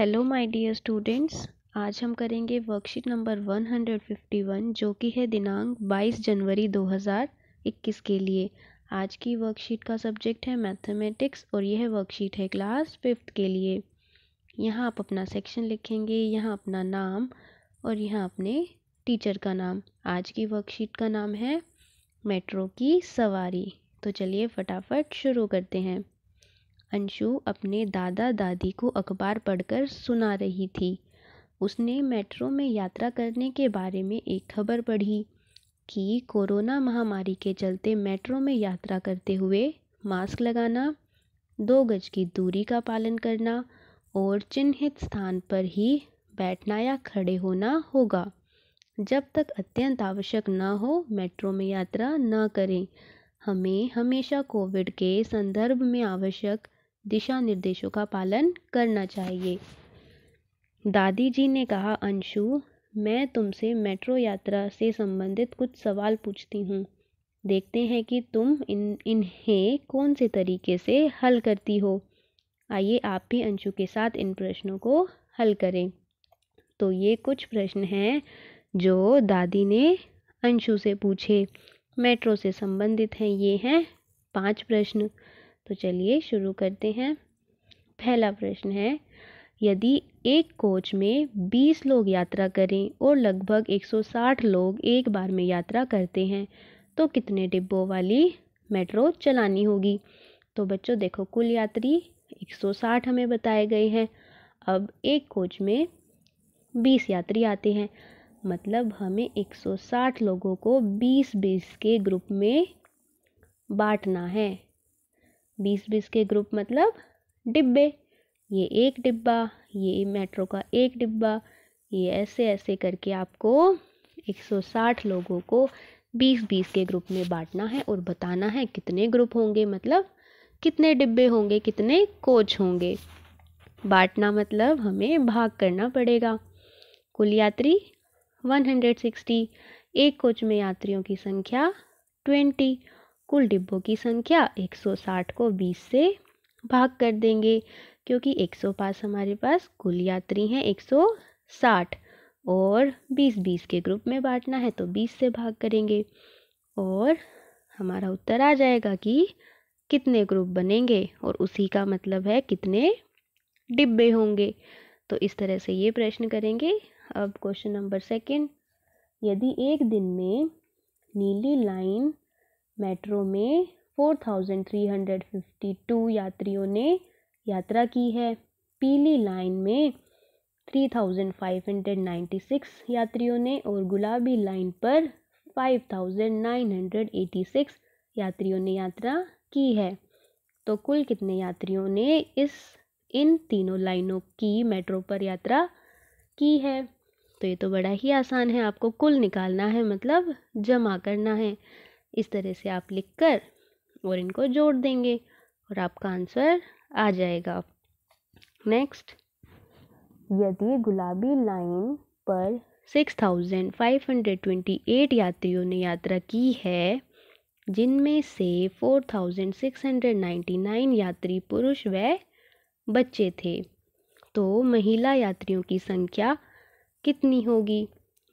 hello my dear students आज हम करेंगे वर्कशीट नंबर 151 जो कि है दिनांक 22 जनवरी 2021 के लिए आज की वर्कशीट का सब्जेक्ट है मैथमेटिक्स और यह वर्कशीट है क्लास फिफ्थ के लिए यहाँ आप अपना सेक्शन लिखेंगे यहाँ अपना नाम और यहाँ अपने टीचर का नाम आज की वर्कशीट का नाम है मेट्रो की सवारी तो चलिए फटाफट शुरू करते हैं अंशु अपने दादा दादी को अखबार पढ़कर सुना रही थी उसने मेट्रो में यात्रा करने के बारे में एक खबर पढ़ी कि कोरोना महामारी के चलते मेट्रो में यात्रा करते हुए मास्क लगाना दो गज की दूरी का पालन करना और चिन्हित स्थान पर ही बैठना या खड़े होना होगा जब तक अत्यंत आवश्यक न हो मेट्रो में यात्रा न करें हमें हमेशा कोविड के संदर्भ में आवश्यक दिशा निर्देशों का पालन करना चाहिए दादी जी ने कहा अंशु मैं तुमसे मेट्रो यात्रा से संबंधित कुछ सवाल पूछती हूँ देखते हैं कि तुम इन इन्हें कौन से तरीके से हल करती हो आइए आप भी अंशु के साथ इन प्रश्नों को हल करें तो ये कुछ प्रश्न हैं जो दादी ने अंशु से पूछे मेट्रो से संबंधित हैं ये हैं पांच प्रश्न तो चलिए शुरू करते हैं पहला प्रश्न है यदि एक कोच में 20 लोग यात्रा करें और लगभग 160 लोग एक बार में यात्रा करते हैं तो कितने डिब्बों वाली मेट्रो चलानी होगी तो बच्चों देखो कुल यात्री 160 हमें बताए गए हैं अब एक कोच में 20 यात्री आते हैं मतलब हमें 160 लोगों को 20-20 के ग्रुप में बांटना है बीस बीस के ग्रुप मतलब डिब्बे ये एक डिब्बा ये मेट्रो का एक डिब्बा ये ऐसे ऐसे करके आपको 160 लोगों को 20-20 के ग्रुप में बांटना है और बताना है कितने ग्रुप होंगे मतलब कितने डिब्बे होंगे कितने कोच होंगे बांटना मतलब हमें भाग करना पड़ेगा कुल यात्री 160 एक कोच में यात्रियों की संख्या कुल डिब्बों की संख्या 160 को 20 से भाग कर देंगे क्योंकि पास हमारे पास कुल यात्री हैं 160 और 20 20 के ग्रुप में बांटना है तो 20 से भाग करेंगे और हमारा उत्तर आ जाएगा कि कितने ग्रुप बनेंगे और उसी का मतलब है कितने डिब्बे होंगे तो इस तरह से ये प्रश्न करेंगे अब क्वेश्चन नंबर सेकंड यदि एक दिन में नीली लाइन मेट्रो में 4,352 यात्रियों ने यात्रा की है पीली लाइन में 3,596 यात्रियों ने और गुलाबी लाइन पर 5,986 यात्रियों ने यात्रा की है तो कुल कितने यात्रियों ने इस इन तीनों लाइनों की मेट्रो पर यात्रा की है तो ये तो बड़ा ही आसान है आपको कुल निकालना है मतलब जमा करना है इस तरह से आप लिख कर और इनको जोड़ देंगे और आपका आंसर आ जाएगा नेक्स्ट यदि गुलाबी लाइन पर 6,528 यात्रियों ने यात्रा की है जिनमें से 4,699 यात्री पुरुष व बच्चे थे तो महिला यात्रियों की संख्या कितनी होगी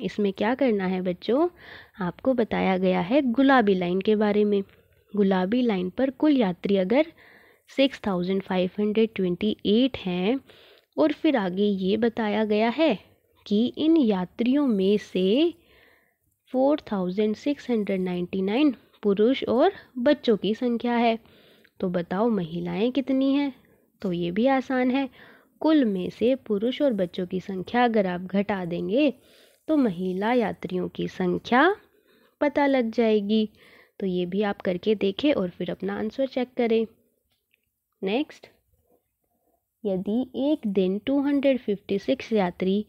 इसमें क्या करना है बच्चों आपको बताया गया है गुलाबी लाइन के बारे में गुलाबी लाइन पर कुल यात्री अगर six thousand five hundred twenty eight हैं और फिर आगे ये बताया गया है कि इन यात्रियों में से four thousand six hundred ninety nine पुरुष और बच्चों की संख्या है तो बताओ महिलाएं कितनी हैं तो ये भी आसान है कुल में से पुरुष और बच्चों की संख्या अगर आप घटा देंगे तो महिला यात्रियों की संख्या पता लग जाएगी तो ये भी आप करके देखें और फिर अपना आंसर चेक करें नेक्स्ट यदि एक दिन 256 यात्री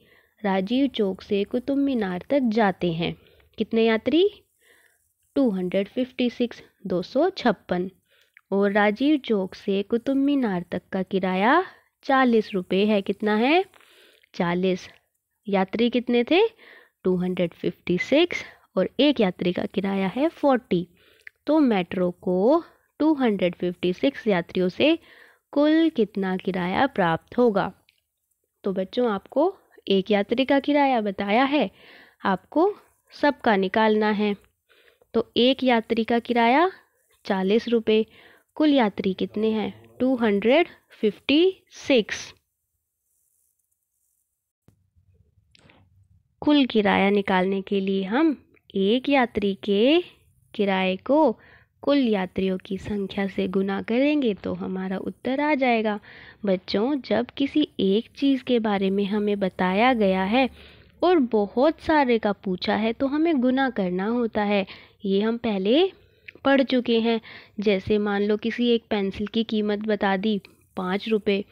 राजीव चौक से कुतुब मीनार तक जाते हैं कितने यात्री 256 256 और राजीव चौक से कुतुब मीनार तक का किराया चालीस रुपये है कितना है चालीस यात्री कितने थे 256 और एक यात्री का किराया है 40 तो मेट्रो को 256 यात्रियों से कुल कितना किराया प्राप्त होगा तो बच्चों आपको एक यात्री का किराया बताया है आपको सबका निकालना है तो एक यात्री का किराया चालीस रुपये कुल यात्री कितने हैं टू हंड्रेड फिफ्टी सिक्स कुल किराया निकालने के लिए हम एक यात्री के किराए को कुल यात्रियों की संख्या से गुना करेंगे तो हमारा उत्तर आ जाएगा बच्चों जब किसी एक चीज़ के बारे में हमें बताया गया है और बहुत सारे का पूछा है तो हमें गुना करना होता है ये हम पहले पढ़ चुके हैं जैसे मान लो किसी एक पेंसिल की कीमत बता दी पाँच रुपये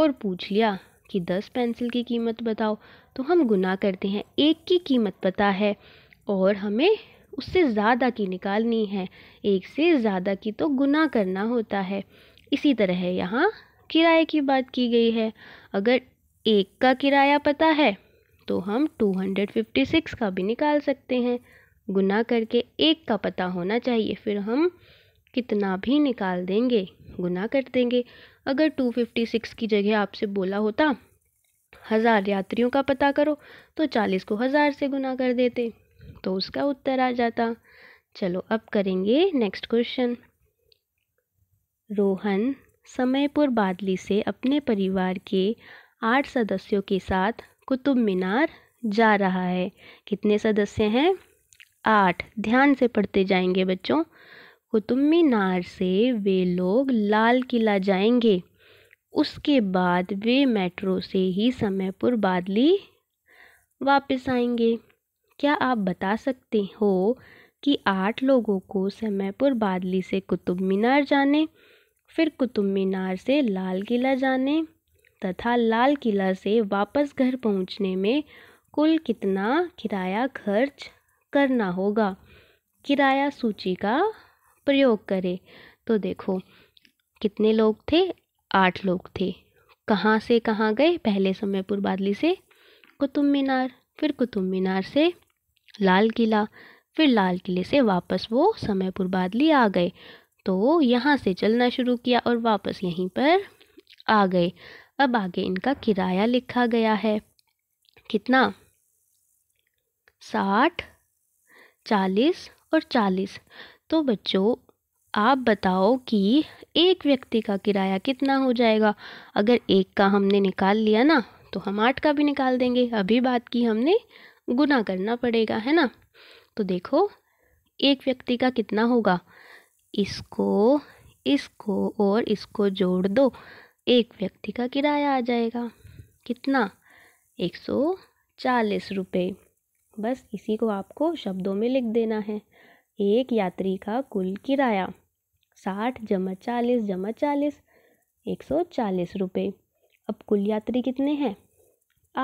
और पूछ लिया कि दस पेंसिल की कीमत बताओ तो हम गुना करते हैं एक की कीमत पता है और हमें उससे ज़्यादा की निकालनी है एक से ज़्यादा की तो गुना करना होता है इसी तरह यहाँ किराए की बात की गई है अगर एक का किराया पता है तो हम 256 का भी निकाल सकते हैं गुना करके एक का पता होना चाहिए फिर हम कितना भी निकाल देंगे गुना कर देंगे अगर टू फिफ्टी सिक्स की जगह आपसे बोला होता हज़ार यात्रियों का पता करो तो चालीस को हज़ार से गुना कर देते तो उसका उत्तर आ जाता चलो अब करेंगे नेक्स्ट क्वेश्चन रोहन समयपुर बादली से अपने परिवार के आठ सदस्यों के साथ कुतुब मीनार जा रहा है कितने सदस्य हैं आठ ध्यान से पढ़ते जाएंगे बच्चों क़ुतुब मीनार से वे लोग लाल किला जाएंगे उसके बाद वे मेट्रो से ही समयपुर बादली वापस आएंगे क्या आप बता सकते हो कि आठ लोगों को समयपुर बादली से कुतुब मीनार जाने फिर कुतुब मीनार से लाल किला जाने तथा लाल किला से वापस घर पहुंचने में कुल कितना किराया खर्च करना होगा किराया सूची का प्रयोग करें तो देखो कितने लोग थे आठ लोग थे कहाँ से कहाँ गए पहले समयपुर बादली से कुतुब मीनार फिर कुतुब मीनार से लाल किला फिर लाल किले से वापस वो समयपुर बादली आ गए तो यहाँ से चलना शुरू किया और वापस यहीं पर आ गए अब आगे इनका किराया लिखा गया है कितना साठ चालीस और चालीस तो बच्चों आप बताओ कि एक व्यक्ति का किराया कितना हो जाएगा अगर एक का हमने निकाल लिया ना तो हम आठ का भी निकाल देंगे अभी बात की हमने गुना करना पड़ेगा है ना तो देखो एक व्यक्ति का कितना होगा इसको इसको और इसको जोड़ दो एक व्यक्ति का किराया आ जाएगा कितना एक सौ चालीस रुपये बस इसी को आपको शब्दों में लिख देना है एक यात्री का कुल किराया साठ जमा चालीस जमा चालीस एक सौ चालीस रुपये अब कुल यात्री कितने हैं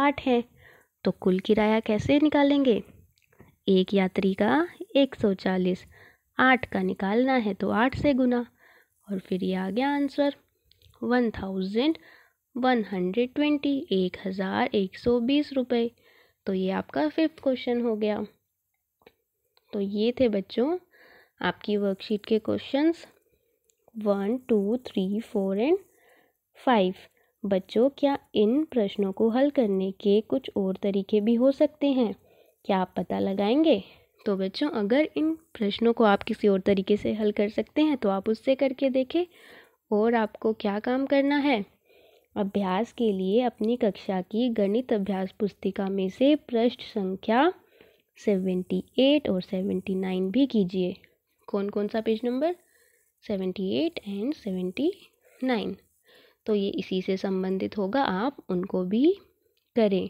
आठ हैं तो कुल किराया कैसे निकालेंगे एक यात्री का एक सौ चालीस आठ का निकालना है तो आठ से गुना और फिर ये आ गया answer one thousand one hundred twenty एक हज़ार एक सौ बीस रुपये तो ये आपका फिफ्थ क्वेश्चन हो गया तो ये थे बच्चों आपकी वर्कशीट के questions one two three four and five बच्चों क्या इन प्रश्नों को हल करने के कुछ और तरीके भी हो सकते हैं क्या आप पता लगाएंगे तो बच्चों अगर इन प्रश्नों को आप किसी और तरीके से हल कर सकते हैं तो आप उससे करके देखें और आपको क्या काम करना है अभ्यास के लिए अपनी कक्षा की गणित अभ्यास पुस्तिका में से पृष्ठ संख्या सेवेंटी एट और सेवेंटी नाइन भी कीजिए कौन कौन सा page number seventy eight and seventy nine तो ये इसी से संबंधित होगा आप उनको भी करें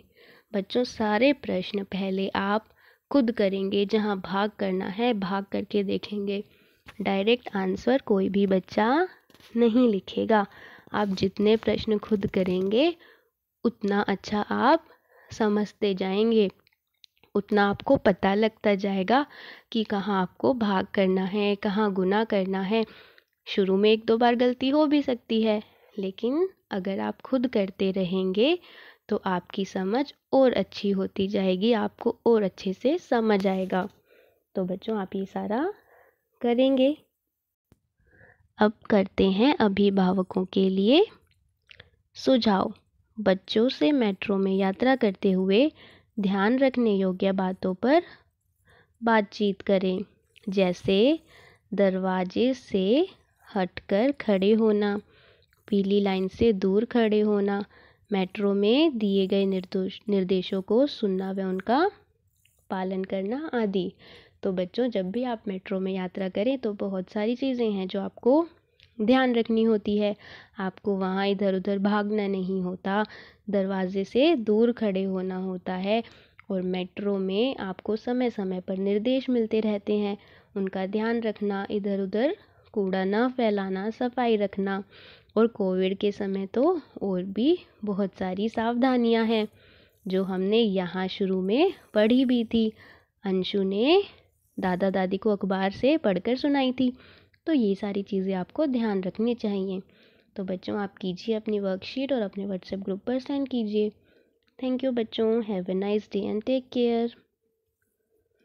बच्चों सारे प्रश्न पहले आप खुद करेंगे जहाँ भाग करना है भाग करके देखेंगे डायरेक्ट आंसर कोई भी बच्चा नहीं लिखेगा आप जितने प्रश्न खुद करेंगे उतना अच्छा आप समझते जाएंगे उतना आपको पता लगता जाएगा कि कहाँ आपको भाग करना है कहाँ गुना करना है शुरू में एक दो बार गलती हो भी सकती है लेकिन अगर आप खुद करते रहेंगे तो आपकी समझ और अच्छी होती जाएगी आपको और अच्छे से समझ आएगा तो बच्चों आप ये सारा करेंगे अब करते हैं अभिभावकों के लिए सुझाव बच्चों से मेट्रो में यात्रा करते हुए ध्यान रखने योग्य बातों पर बातचीत करें जैसे दरवाजे से हटकर खड़े होना पीली लाइन से दूर खड़े होना मेट्रो में दिए गए निर्दोष निर्देशों को सुनना व उनका पालन करना आदि तो बच्चों जब भी आप मेट्रो में यात्रा करें तो बहुत सारी चीज़ें हैं जो आपको ध्यान रखनी होती है आपको वहाँ इधर उधर भागना नहीं होता दरवाजे से दूर खड़े होना होता है और मेट्रो में आपको समय समय पर निर्देश मिलते रहते हैं उनका ध्यान रखना इधर उधर कूड़ा ना फैलाना सफाई रखना और कोविड के समय तो और भी बहुत सारी सावधानियां हैं जो हमने यहाँ शुरू में पढ़ी भी थी अंशु ने दादा दादी को अखबार से पढ़कर सुनाई थी तो ये सारी चीज़ें आपको ध्यान रखनी चाहिए तो बच्चों आप कीजिए अपनी वर्कशीट और अपने व्हाट्सएप ग्रुप पर सेंड कीजिए थैंक यू बच्चों have a nice day and take care